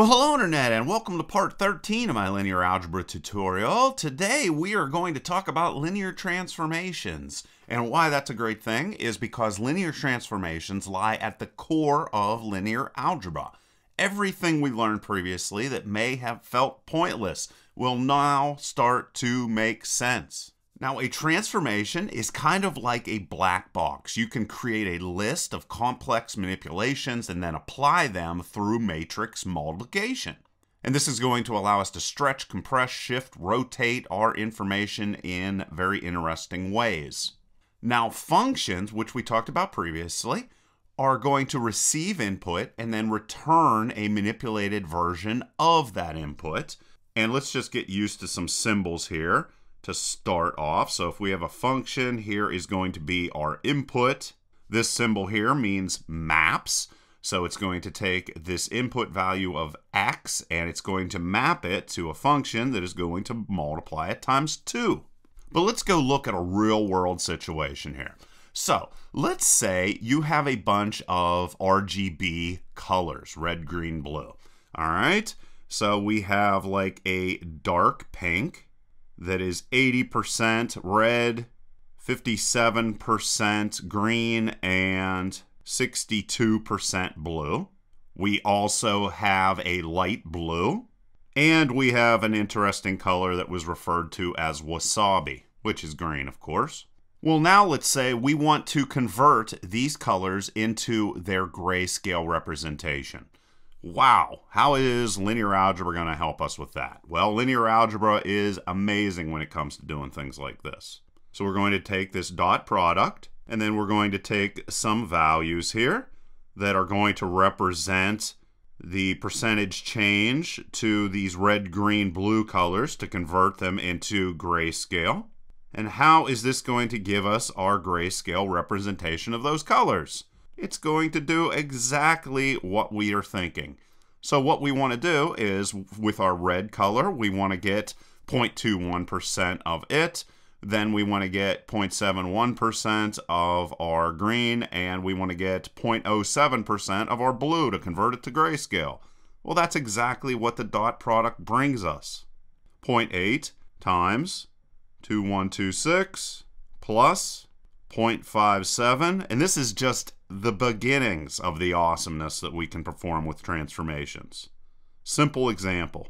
Well, hello Internet and welcome to part 13 of my linear algebra tutorial. Today we are going to talk about linear transformations. And why that's a great thing is because linear transformations lie at the core of linear algebra. Everything we learned previously that may have felt pointless will now start to make sense. Now, a transformation is kind of like a black box. You can create a list of complex manipulations and then apply them through matrix multiplication. And this is going to allow us to stretch, compress, shift, rotate our information in very interesting ways. Now, functions, which we talked about previously, are going to receive input and then return a manipulated version of that input. And let's just get used to some symbols here to start off. So if we have a function, here is going to be our input. This symbol here means maps. So it's going to take this input value of x and it's going to map it to a function that is going to multiply it times 2. But let's go look at a real world situation here. So let's say you have a bunch of RGB colors, red, green, blue. All right. So we have like a dark pink that is 80% red, 57% green, and 62% blue. We also have a light blue, and we have an interesting color that was referred to as wasabi, which is green, of course. Well, now let's say we want to convert these colors into their grayscale representation. Wow, how is linear algebra going to help us with that? Well, linear algebra is amazing when it comes to doing things like this. So we're going to take this dot product, and then we're going to take some values here that are going to represent the percentage change to these red, green, blue colors to convert them into grayscale. And how is this going to give us our grayscale representation of those colors? it's going to do exactly what we are thinking. So what we want to do is with our red color, we want to get 0.21% of it. Then we want to get 0.71% of our green and we want to get 0.07% of our blue to convert it to grayscale. Well, that's exactly what the dot product brings us. 0.8 times 2126 plus 0.57. And this is just the beginnings of the awesomeness that we can perform with transformations. Simple example.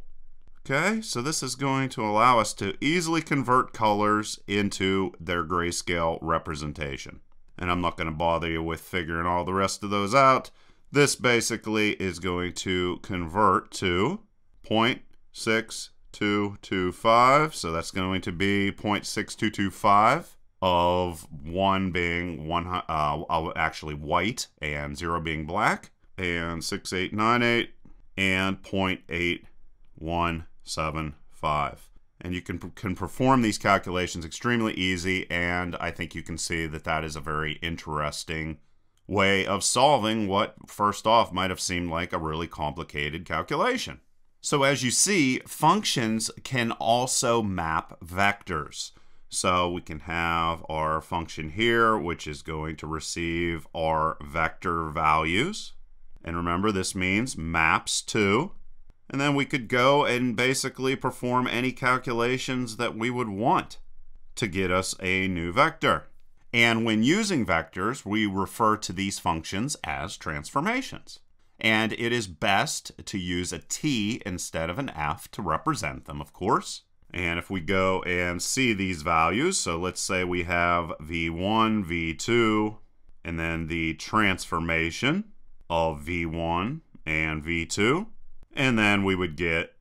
Okay, so this is going to allow us to easily convert colors into their grayscale representation. And I'm not going to bother you with figuring all the rest of those out. This basically is going to convert to 0.6225, so that's going to be 0.6225 of one being one uh, actually white and zero being black and 6898 and 0.8175 and you can can perform these calculations extremely easy and I think you can see that that is a very interesting way of solving what first off might have seemed like a really complicated calculation. So as you see, functions can also map vectors. So we can have our function here, which is going to receive our vector values. And remember, this means maps to. And then we could go and basically perform any calculations that we would want to get us a new vector. And when using vectors, we refer to these functions as transformations. And it is best to use a T instead of an F to represent them, of course. And if we go and see these values, so let's say we have V1, V2, and then the transformation of V1 and V2. And then we would get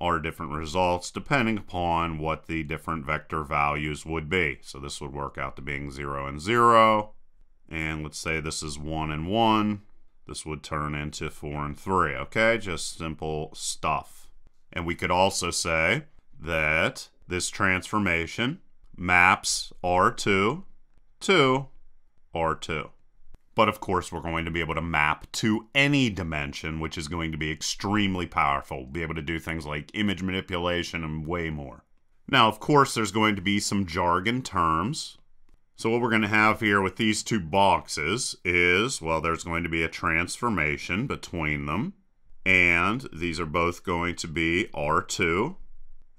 our different results depending upon what the different vector values would be. So this would work out to being 0 and 0. And let's say this is 1 and 1. This would turn into 4 and 3. Okay, just simple stuff. And we could also say that this transformation maps R2 to R2. But of course, we're going to be able to map to any dimension, which is going to be extremely powerful. We'll be able to do things like image manipulation and way more. Now, of course, there's going to be some jargon terms. So what we're going to have here with these two boxes is, well, there's going to be a transformation between them. And these are both going to be R2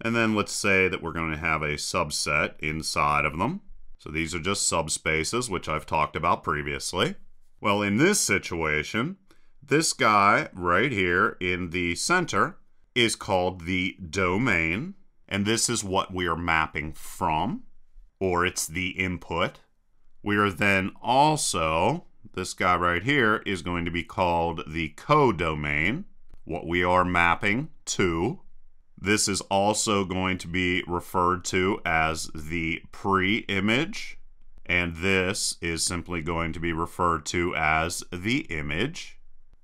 and then let's say that we're going to have a subset inside of them. So these are just subspaces, which I've talked about previously. Well, in this situation, this guy right here in the center is called the domain. And this is what we are mapping from, or it's the input. We are then also, this guy right here is going to be called the codomain, what we are mapping to. This is also going to be referred to as the pre-image, and this is simply going to be referred to as the image,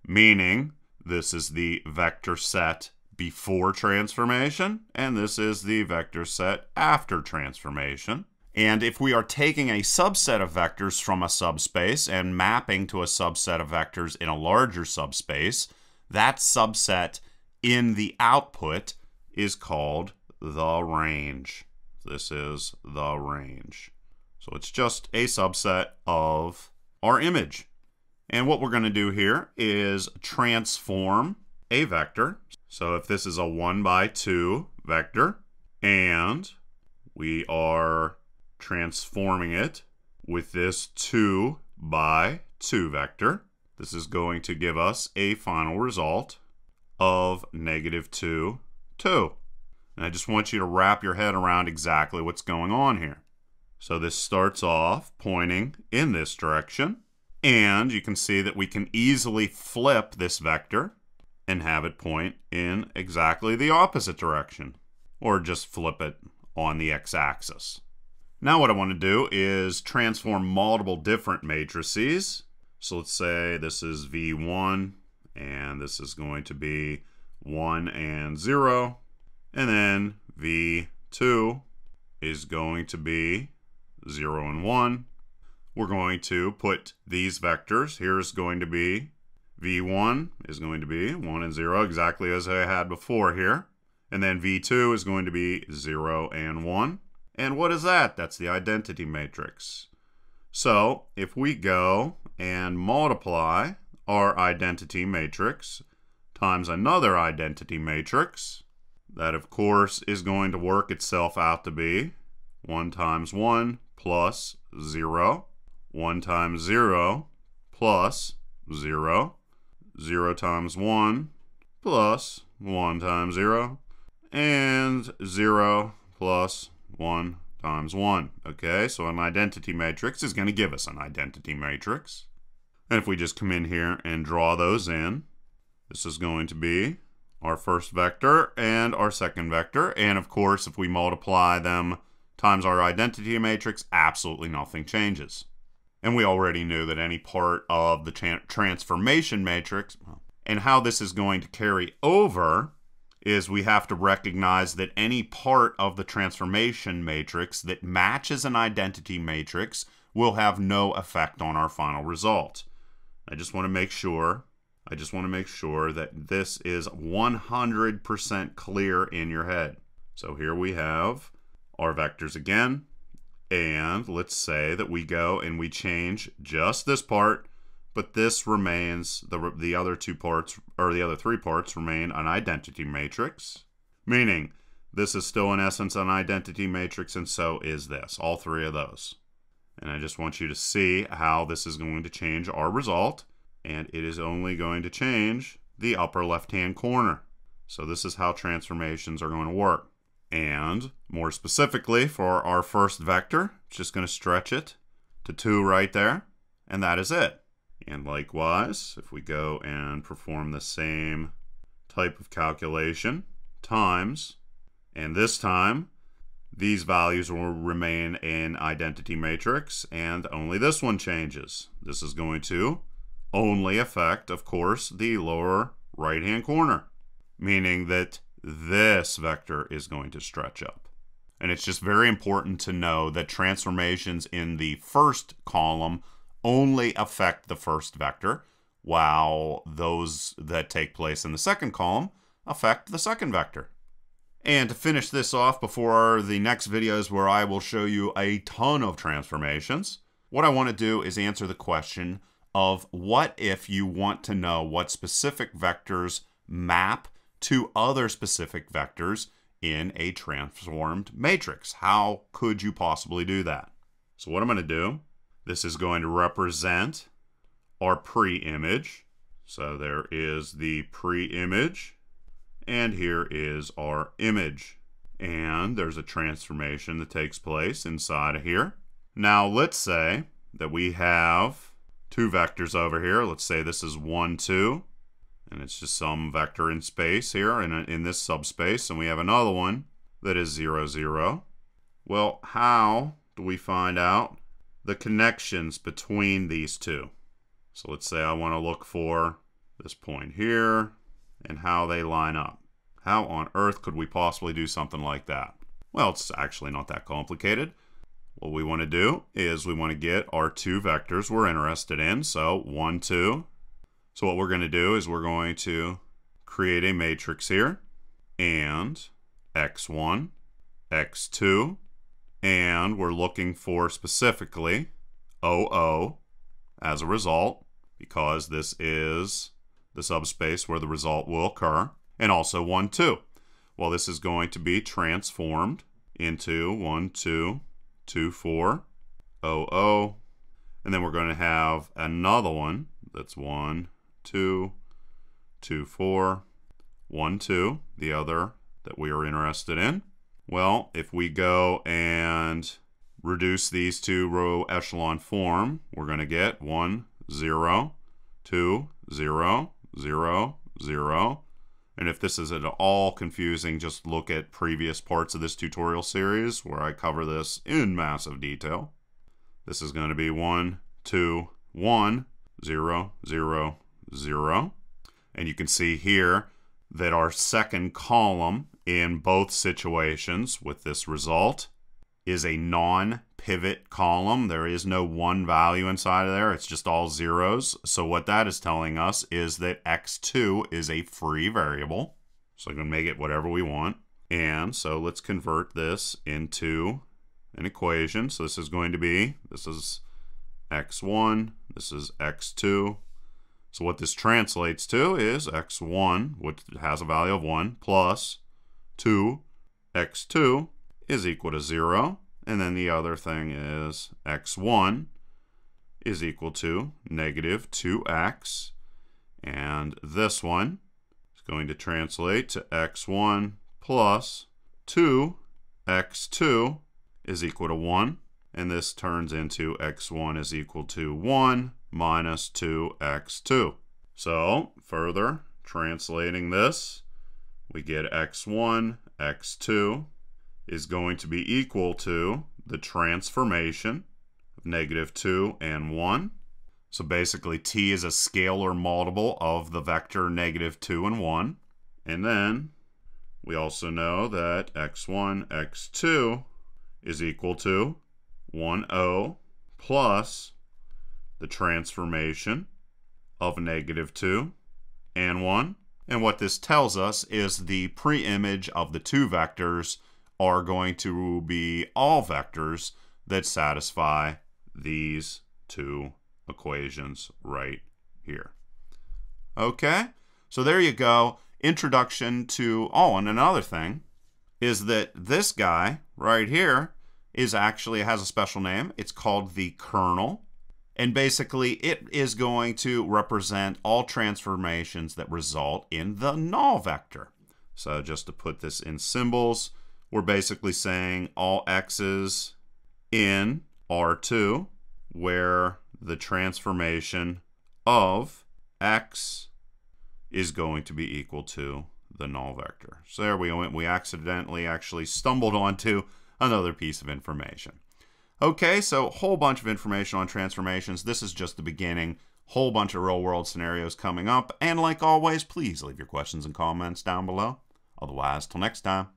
meaning this is the vector set before transformation, and this is the vector set after transformation. And if we are taking a subset of vectors from a subspace and mapping to a subset of vectors in a larger subspace, that subset in the output is called the range. This is the range. So it's just a subset of our image. And what we're going to do here is transform a vector. So if this is a 1 by 2 vector, and we are transforming it with this 2 by 2 vector, this is going to give us a final result of negative 2 too. And I just want you to wrap your head around exactly what's going on here. So this starts off pointing in this direction. And you can see that we can easily flip this vector and have it point in exactly the opposite direction. Or just flip it on the x-axis. Now what I want to do is transform multiple different matrices. So let's say this is V1 and this is going to be 1 and 0. And then V2 is going to be 0 and 1. We're going to put these vectors. Here's going to be V1 is going to be 1 and 0, exactly as I had before here. And then V2 is going to be 0 and 1. And what is that? That's the identity matrix. So if we go and multiply our identity matrix, times another identity matrix. That, of course, is going to work itself out to be 1 times 1 plus 0, 1 times 0 plus 0, 0 times 1 plus 1 times 0, and 0 plus 1 times 1. Okay, so an identity matrix is going to give us an identity matrix. And if we just come in here and draw those in, this is going to be our first vector and our second vector. And of course, if we multiply them times our identity matrix, absolutely nothing changes. And we already knew that any part of the transformation matrix and how this is going to carry over is we have to recognize that any part of the transformation matrix that matches an identity matrix will have no effect on our final result. I just want to make sure I just want to make sure that this is 100% clear in your head. So here we have our vectors again. And let's say that we go and we change just this part, but this remains, the, the other two parts, or the other three parts remain an identity matrix. Meaning, this is still in essence an identity matrix and so is this, all three of those. And I just want you to see how this is going to change our result and it is only going to change the upper left-hand corner. So this is how transformations are going to work. And more specifically for our first vector, it's just going to stretch it to 2 right there, and that is it. And likewise, if we go and perform the same type of calculation times, and this time these values will remain in identity matrix and only this one changes. This is going to only affect, of course, the lower right-hand corner, meaning that this vector is going to stretch up. And it's just very important to know that transformations in the first column only affect the first vector, while those that take place in the second column affect the second vector. And to finish this off before the next videos where I will show you a ton of transformations, what I want to do is answer the question, of what if you want to know what specific vectors map to other specific vectors in a transformed matrix. How could you possibly do that? So what I'm going to do, this is going to represent our pre-image. So there is the pre-image, and here is our image. And there's a transformation that takes place inside of here. Now let's say that we have two vectors over here. Let's say this is 1, 2. And it's just some vector in space here in, in this subspace. And we have another one that is 0, 0. Well, how do we find out the connections between these two? So let's say I want to look for this point here and how they line up. How on earth could we possibly do something like that? Well, it's actually not that complicated. What we want to do is we want to get our two vectors we're interested in, so 1, 2. So what we're going to do is we're going to create a matrix here, and x1, x2, and we're looking for specifically OO as a result, because this is the subspace where the result will occur, and also 1, 2. Well, this is going to be transformed into 1, 2, 2400. And then we're going to have another one that's one two, two four, one two. the other that we are interested in. Well, if we go and reduce these to row echelon form, we're going to get one zero, two zero, zero zero. 0, 0, 0, and if this is at all confusing, just look at previous parts of this tutorial series where I cover this in massive detail. This is going to be 1, 2, 1, 0, 0, 0. And you can see here that our second column in both situations with this result is a non pivot column. There is no one value inside of there. It's just all zeros. So what that is telling us is that x2 is a free variable. So we can make it whatever we want. And so let's convert this into an equation. So this is going to be, this is x1, this is x2. So what this translates to is x1, which has a value of 1, plus 2, x2, is equal to 0. And then the other thing is x1 is equal to negative 2x. And this one is going to translate to x1 plus 2x2 is equal to 1. And this turns into x1 is equal to 1 minus 2x2. So further translating this, we get x1, x2 is going to be equal to the transformation of negative 2 and 1. So basically t is a scalar multiple of the vector negative 2 and 1. And then we also know that x1, x2 is equal to 1, 0 plus the transformation of negative 2 and 1. And what this tells us is the preimage of the two vectors are going to be all vectors that satisfy these two equations right here. Okay, so there you go. Introduction to, oh, and another thing is that this guy right here is actually has a special name. It's called the kernel. And basically, it is going to represent all transformations that result in the null vector. So just to put this in symbols, we're basically saying all x's in R2 where the transformation of x is going to be equal to the null vector. So there we went. We accidentally actually stumbled onto another piece of information. Okay, so whole bunch of information on transformations. This is just the beginning. Whole bunch of real world scenarios coming up. And like always, please leave your questions and comments down below. Otherwise, till next time.